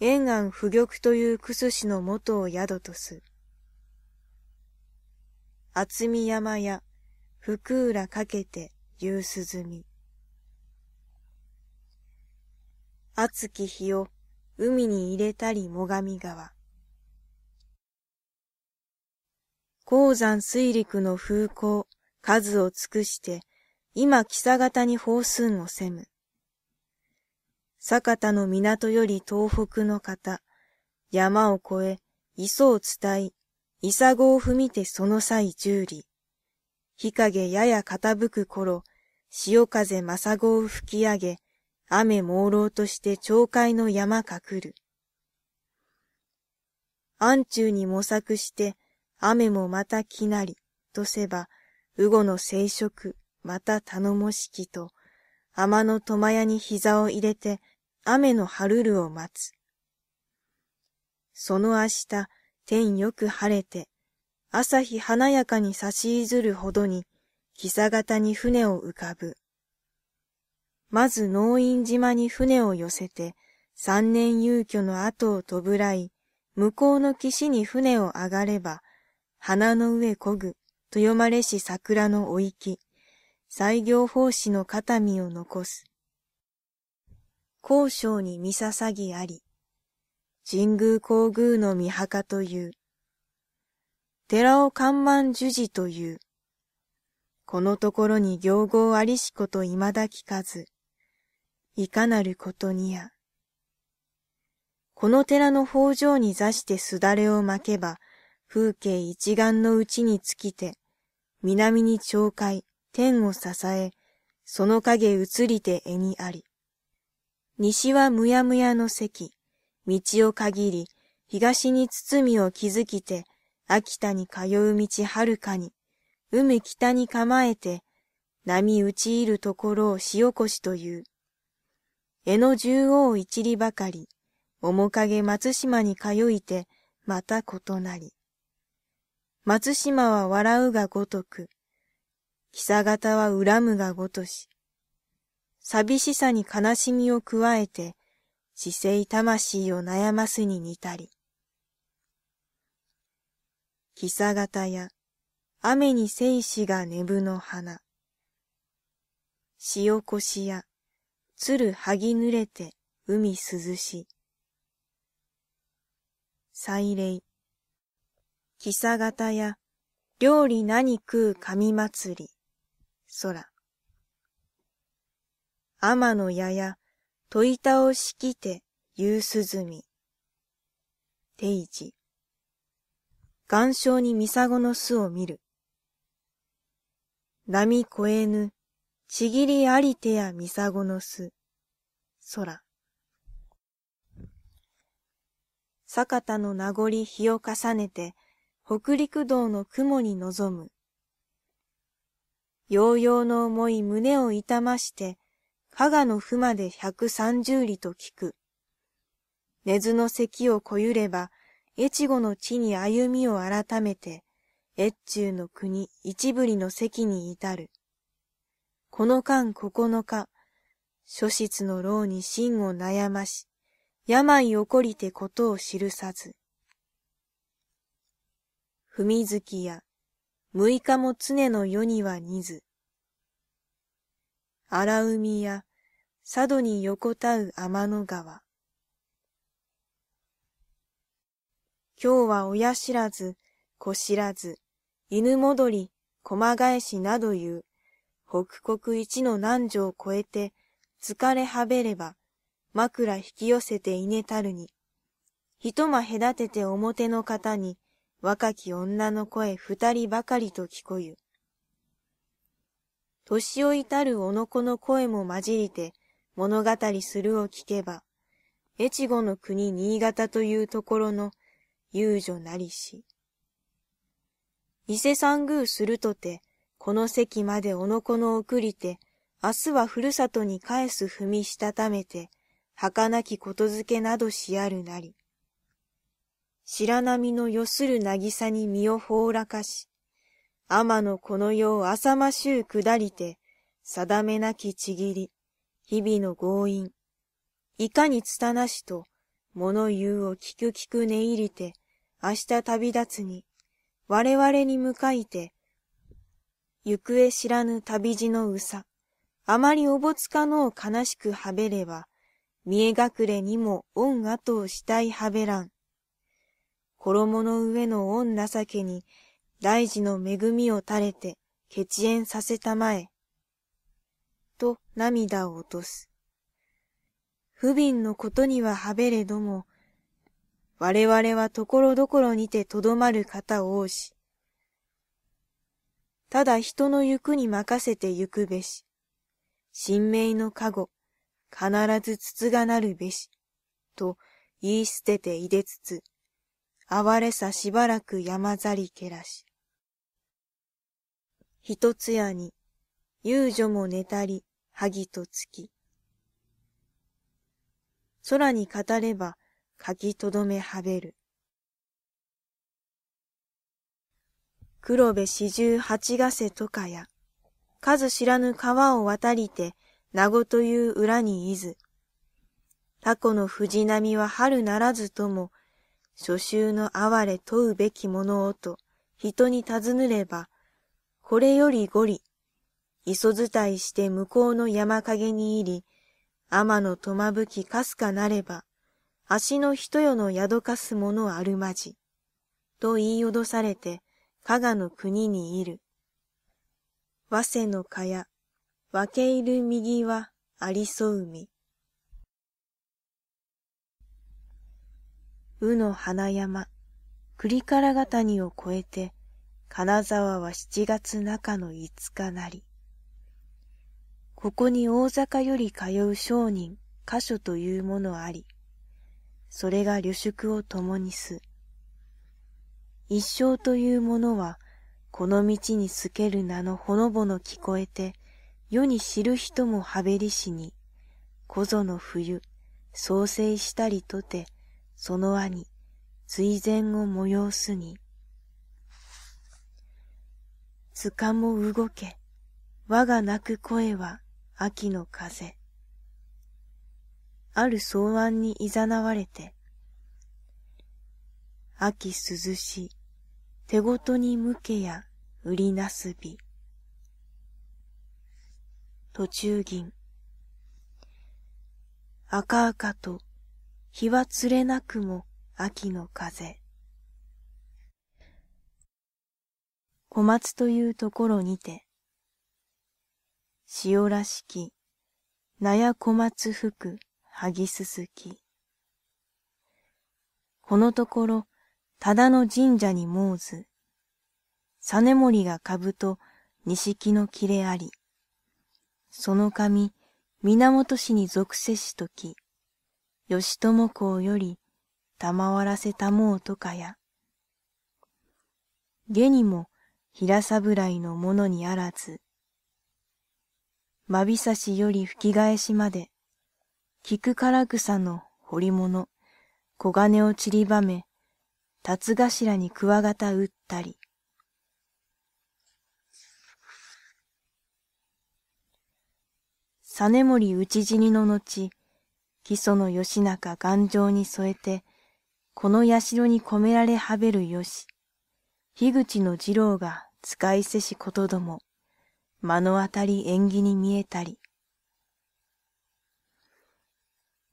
延安不玉という楠しの元を宿とす。厚み山や福浦かけて夕涼み。熱き日を海に入れたり最上川。鉱山水陸の風光、数を尽くして、今、木佐方に方寸をせむ。酒田の港より東北の方、山を越え、磯を伝い、イサゴを踏みてその際十里。日陰やや傾く頃、潮風正ごを吹き上げ、雨朦朧として鳥海の山隠る。暗中に模索して、雨もまた来なり、とせば、うごの生殖、また頼もしきと、天の戸屋に膝を入れて、雨の晴るるを待つ。その明日、天よく晴れて、朝日華やかに差しいずるほどに、木さ型に船を浮かぶ。まず農院島に船を寄せて、三年遊居の後をとぶらい、向こうの岸に船を上がれば、花の上こぐ、豊まれし桜のお行き、西行法師の肩身を残す。高渉に見ささぎあり、神宮皇宮の御墓という、寺尾看板樹寺という、このところに行合ありしこと未だ聞かず、いかなることにや。この寺の法上に座してすだれを巻けば、風景一眼のうちに尽きて、南に懲戒、天を支え、その影移りて絵にあり。西はむやむやの席、道を限り、東に包みを築きて、秋田に通う道はるかに、海北に構えて、波打ち入るところを潮越しという。江の縦央一里ばかり、面影松島に通いて、また異なり。松島は笑うがごとく、久方は恨むがごとし、寂しさに悲しみを加えて、自生魂を悩ますに似たり。ひさ型や、雨に生死が寝ぶの花。潮こしや、鶴はぎぬれて海涼し。祭礼。ひさ型や、料理何食う神祭り。空。天の矢や、戸板をしきて、夕涼み。定時。岩礁にミサゴの巣を見る。波越えぬ、ちぎりありてやミサゴの巣。空。坂田の名残日を重ねて、北陸道の雲に臨む。洋々の思い胸を痛まして、加賀の負まで百三十里と聞く。根津の咳をこゆれば、越後の地に歩みを改めて、越中の国一ぶりの席に至る。この間九日、諸室の牢に真を悩まし、病起こりてことを記さず。踏み月や、六日も常の世には似ず。荒海や佐渡に横たう天の川。今日は親知らず、子知らず、犬戻り、駒返しなどいう、北国一の南城を越えて、疲れはべれば、枕引き寄せて稲たるに、一間隔てて表の方に、若き女の声二人ばかりと聞こゆ。年老いたるおのこの声も混じりて、物語するを聞けば、越後の国新潟というところの遊女なりし。伊勢参宮するとて、この席までおのこの送りて、明日はふるさとに返す踏みしたためて、儚きことづけなどしあるなり。白波のよする渚に身をほうらかし、天のこの世を浅ましゅう下りて、定めなきちぎり、日々の強引。いかにつたなしと、物言うを聞く聞く寝入りて、明日旅立つに、我々に向かいて、行方知らぬ旅路のうさ、あまりおぼつかのう悲しくはべれば、見え隠れにも恩後をしたいはべらん。衣の上の恩情けに、大事の恵みを垂れて、血縁させたまえ。と涙を落とす。不憫のことにははべれども、我々はところどころにてとどまる方多し、ただ人の行くに任せて行くべし、神明の加護、必ず筒がなるべし、と言い捨てていでつつ、哀れさしばらく山ざりけらし。一つやに、遊女も寝たり、萩と月。空に語れば、書きとどめはべる。黒部四十八ヶ瀬とかや、数知らぬ川を渡りて、名護という裏にいず。タコの藤波は春ならずとも、初秋の哀れ問うべきものをと、人に尋ねれば、これより五里、磯伝いして向こうの山陰に入り、天のとまぶきかすかなれば、足の人よの宿かすものあるまじ。と言い脅されて、加賀の国にいる。和瀬の蚊や、分け入る右はありそうみ。うの花山、栗から谷を越えて、金沢は7月中の5日なり。ここに大阪より通う商人、箇所というものあり、それが旅宿を共にす。一生というものは、この道に透ける名のほのぼの聞こえて、世に知る人もはべりしに、こぞの冬、創生したりとて、その兄、追善を催すに、塚も動け、我が鳴く声は秋の風。ある草案に誘われて、秋涼し、手ごとに向けや売りなすび。途中銀。赤々と、日は連れなくも秋の風。小松というところにて、潮らしき、なや小松吹く、萩すすき。このところ、ただの神社に申ず、実森が株と錦の切れあり、その神、源氏に属せしとき、吉友公より、賜らせたもうとかや。下にも、平侍のものにあらず、まびさしより吹き返しまで、菊唐草の彫り物、黄金を散りばめ、辰頭にクワガタ打ったり。実り討ち死にの後、木曽の義仲頑丈に添えて、この社に込められはべるよし。樋口の二郎が使いせしことども、目の当たり縁起に見えたり、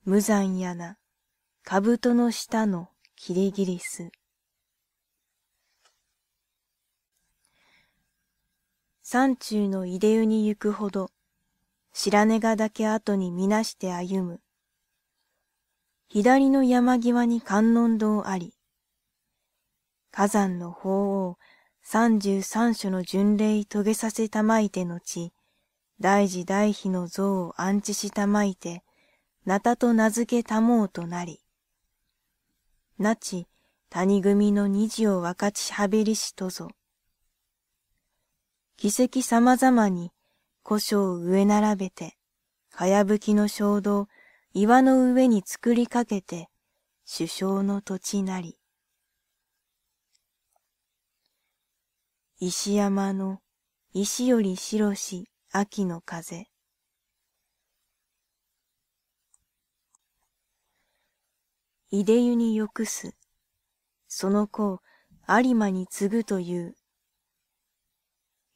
無残やな、兜の下のキリギリス。山中の入湯に行くほど、白根がだけ後にみなして歩む。左の山際に観音堂あり、火山の法王三十三所の巡礼遂げさせたまいてのち、大事大悲の像を安置したまいて、なたと名付けたもうとなり。なち、谷組の二次を分かちはべりしとぞ。奇跡様々に、古書を植え並べて、かやぶきの衝動、岩の上に作りかけて、首相の土地なり。石山の石より白し秋の風。いでゆによくす、その子を有馬に継ぐという。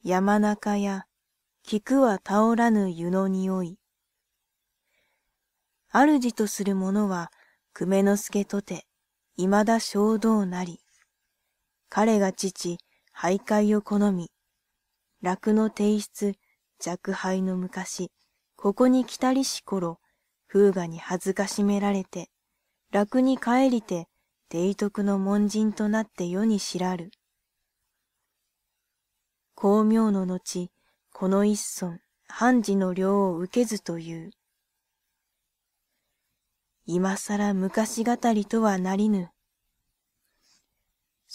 山中や菊は倒らぬ湯の匂い。主とする者は、久米之助とて、いまだ衝動なり。彼が父、徘徊を好み、楽の提出、弱敗の昔、ここに来たりし頃、風雅に恥ずかしめられて、楽に帰りて、帝徳の門人となって世に知らる。巧明の後、この一尊、判事の領を受けずという。今更昔語りとはなりぬ。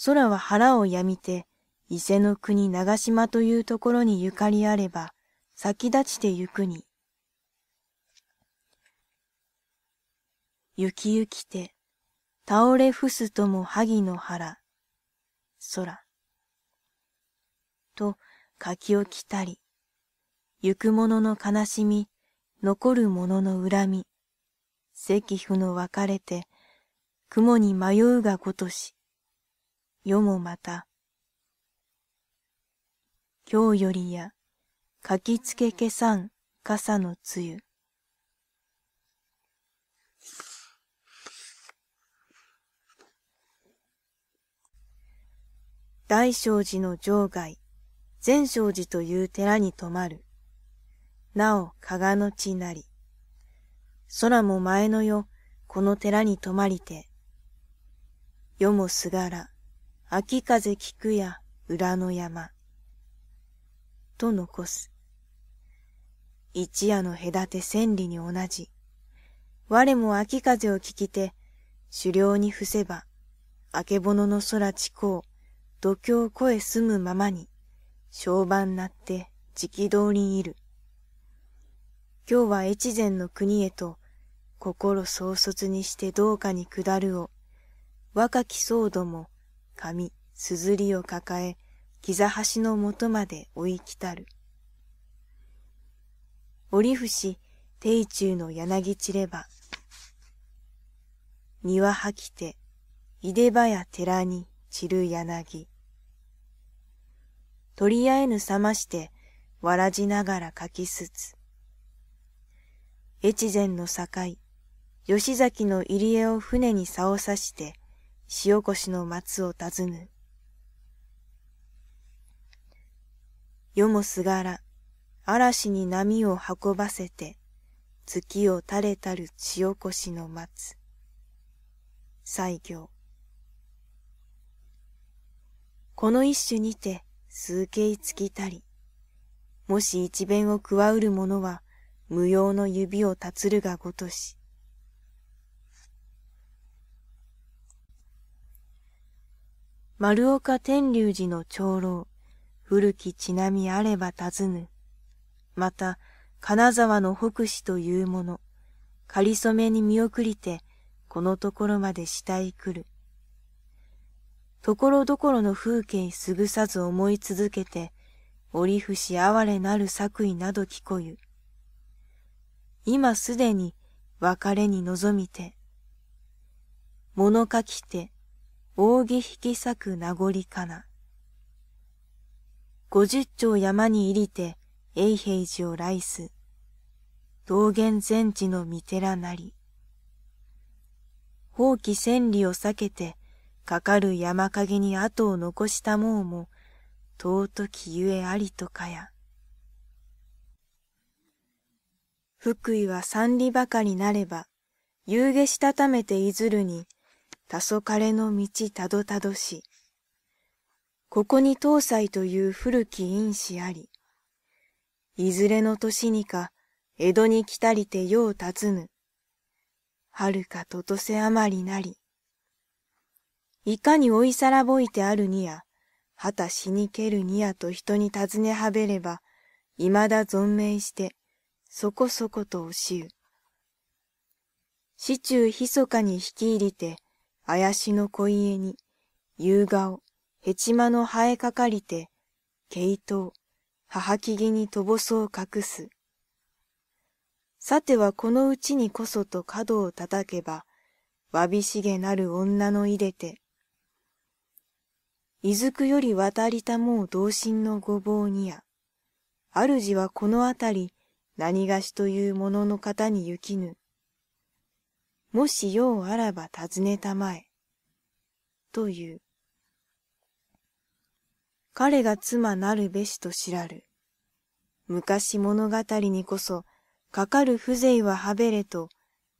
空は腹をやみて、伊勢の国長島というところにゆかりあれば、先立ちてゆくに。ゆきゆきて、倒れ伏すとも萩の原、空。と、柿を着たり、行く者の悲しみ、残る者の恨み、石符の分かれて、雲に迷うがごとし、世もまた、今日よりや、かきつけけさん、傘のつゆ。大聖寺の城外、善聖寺という寺に泊まる。なお、加賀の地なり。空も前の夜、この寺に泊まりて。夜もすがら、秋風聞くや、裏の山。と残す。一夜の隔て千里に同じ。我も秋風を聞きて、狩猟に伏せば、曙けぼのの空地こ度胸越え住むままに、商晩なって直道にいる。今日は越前の国へと、心創卒にしてどうかに下るを、若き僧ども、髪、すずりを抱え、膝端のもとまで追い来たる。折伏、定中の柳散れば、庭吐きて、いでばや寺に散る柳。取り合えぬ覚まして、わらじながら書きすつ。越前の境、吉崎の入り江を船に竿さして、塩越の松を尋ぬ。世もすがら、嵐に波を運ばせて、月を垂れたる血起こしの松。西行。この一種にて、数形尽きたり、もし一弁を加うる者は、無用の指を立つるがごとし。丸岡天龍寺の長老、古き血並みあれば尋ぬ。また、金沢の北市というもの、かりそめに見送りて、このところまで下へ来る。ところどころの風景すぐさず思い続けて、折伏哀れなる作為など聞こゆ。今すでに別れに望みて、物書きて、扇引き裂く名残かな。五十丁山に入りて、永平寺を来す。道元禅寺の御寺なり。放棄千里を避けて、かかる山陰に後を残したもうも、尊きゆえありとかや。福井は三里ばかりなれば、夕下したためていずるに、黄昏の道たどたどし。ここに東西という古き因子あり、いずれの年にか江戸に来たりてようたつぬ、はるかととせあまりなり、いかに追いさらぼいてあるにや、はたしにけるにやと人に尋ねはべれば、いまだ存命して、そこそことおしゅう。市中ひそかに引き入りて、あやしの小家に、夕顔、ヘチマの生えかかりて、毛糸、母木木にとぼそを隠す。さてはこのうちにこそと角を叩けば、わびしげなる女のいでて。いずくより渡りたもう同心のごぼうにや、主はこのあたり、何がしというものの方に行きぬ。もしようあらば尋ねたまえ。という。彼が妻なるべしと知らる。昔物語にこそ、かかる風情ははべれと、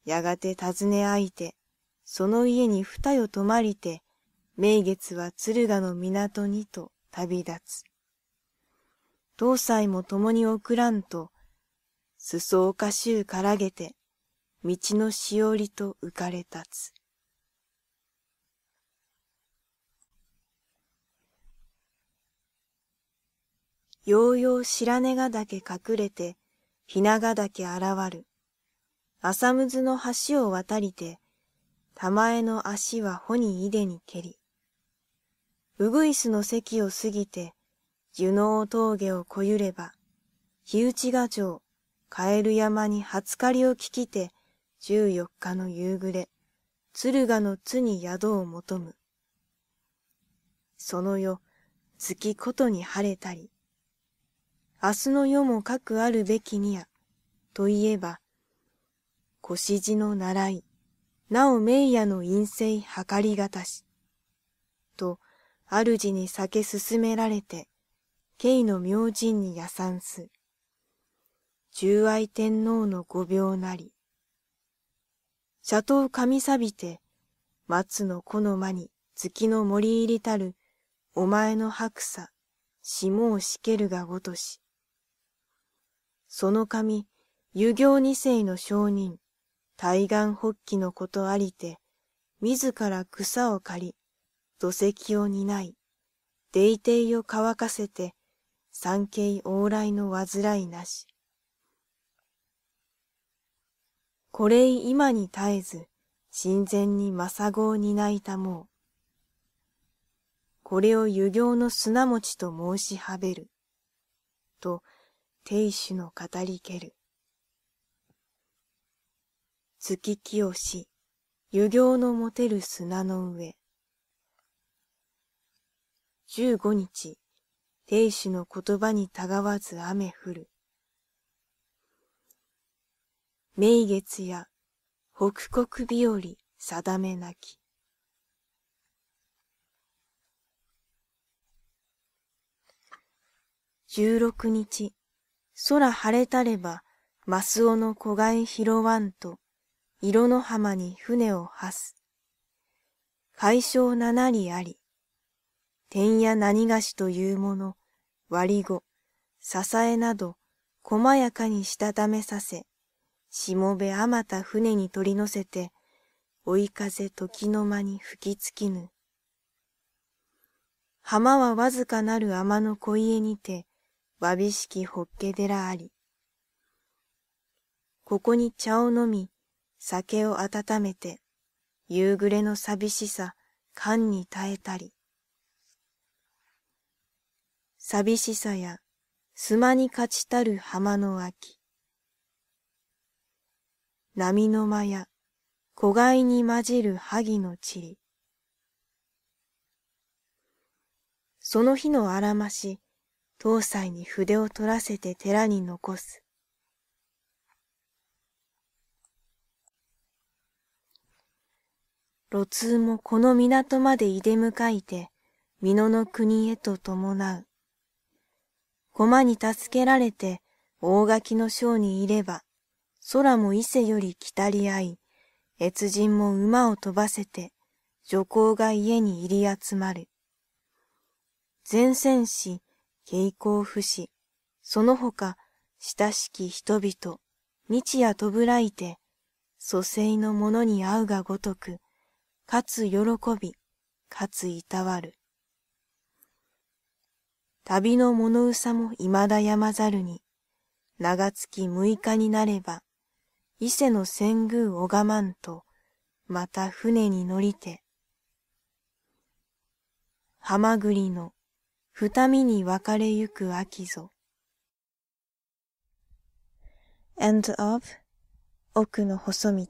やがて尋ねあいて、その家に二夜泊まりて、名月は鶴ヶの港にと旅立つ。東西も共に送らんと、裾をかしゅうからげて、道のしおりと浮かれ立つ。ようよう白根がだけ隠れて、ひながだけ現る。浅むずの橋を渡りて、玉江の足はほにいでに蹴り。うぐいすの席を過ぎて、樹能峠をこゆれば、日内賀城、カエル山に初狩りを聞きて、十四日の夕暮れ、鶴ヶの津に宿を求む。その夜、月ことに晴れたり、明日の世もかくあるべきにや、といえば、腰地の習い、なお名夜の陰性計りがたし、と、主に酒勧められて、慶の明神にさんす。従愛天皇の御病なり。斜塔神錆びて、松の子の間に月の森入りたる、お前の白さ、霜をしけるがごとし。その神、遊行二世の証人、対岸発起のことありて、自ら草を刈り、土石を担い、泥イを乾かせて、三景往来の煩いなし。これい今に絶えず、神前に政子を担いたもう。これを遊行の砂持ちと申しはべる。と、亭主の語りける。月清し、湯行の持てる砂の上。十五日、亭主の言葉にたがわず雨降る。明月や北国日和定めなき。十六日、空晴れたれば、マスオの子飼い拾わんと、色の浜に船を発す。解消七里あり、天や何菓子というもの、割り子、支えなど、細やかにしたためさせ、しもべあまた船に取り乗せて、追い風時の間に吹きつきぬ。浜はわずかなる天の小家にて、わびしきほっけ寺あり。ここに茶を飲み、酒を温めて、夕暮れの寂しさ、感に耐えたり。寂しさや、すまに勝ちたる浜の秋。波の間や、子いに混じる萩の塵。その日のあらまし、東西に筆を取らせて寺に残す。路通もこの港までいでえいて、美濃の国へと伴う。駒に助けられて、大垣の章にいれば、空も伊勢より来たり合い、越人も馬を飛ばせて、女皇が家に入り集まる。前線し、傾向不死、その他、親しき人々、日夜とぶらいて、蘇生の者に会うがごとく、かつ喜び、かついたわる。旅の物うさも未だやまざるに、長月六日になれば、伊勢の遷宮を我慢と、また船に乗りて、はまぐりの二見に分かれゆく秋ぞ。End of 奥の細道